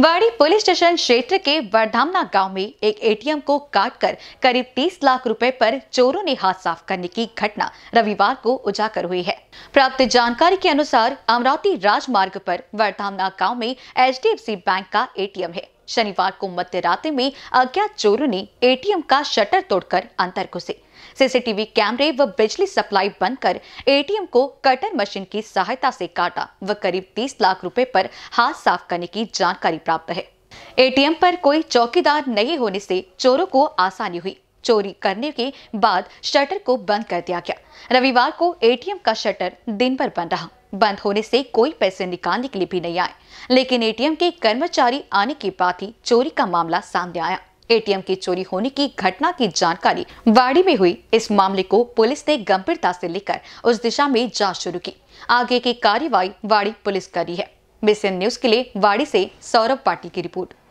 वाड़ी police station क्षेत्र के वर्धामना गांव में एक एटीएम को काटकर करीब 30 लाख रुपए पर चोरों ने हाथ साफ करने की घटना रविवार को उजागर हुई है प्राप्त जानकारी के अनुसार अमरावती राजमार्ग पर वर्धामना गांव में एच बैंक का एटीएम है शनिवार को मध्य रात्रि में अज्ञात चोरों ने एटीएम का शटर तोड़कर अंदर घुसे सीसीटीवी कैमरे व बिजली सप्लाई बंद कर एटीएम को कटर मशीन की सहायता से काटा व करीब 30 लाख रुपए पर हाथ साफ करने की जानकारी प्राप्त है एटीएम पर कोई चौकीदार नहीं होने से चोरों को आसानी हुई चोरी करने के बाद शटर को बंद कर दिया गया रविवार को एटीएम का शटर दिन भर बंद रहा बंद होने से कोई पैसे निकालने के लिए भी नहीं आए लेकिन एटीएम के कर्मचारी आने के बाद ही चोरी का मामला सामने आया एटीएम की चोरी होने की घटना की जानकारी वाड़ी में हुई इस मामले को पुलिस ने गंभीरता से लेकर उस दिशा में जांच शुरू की आगे की कार्यवाही वाड़ी पुलिस कर रही है मिशन न्यूज के लिए वाड़ी से सौरभ पाटिल की रिपोर्ट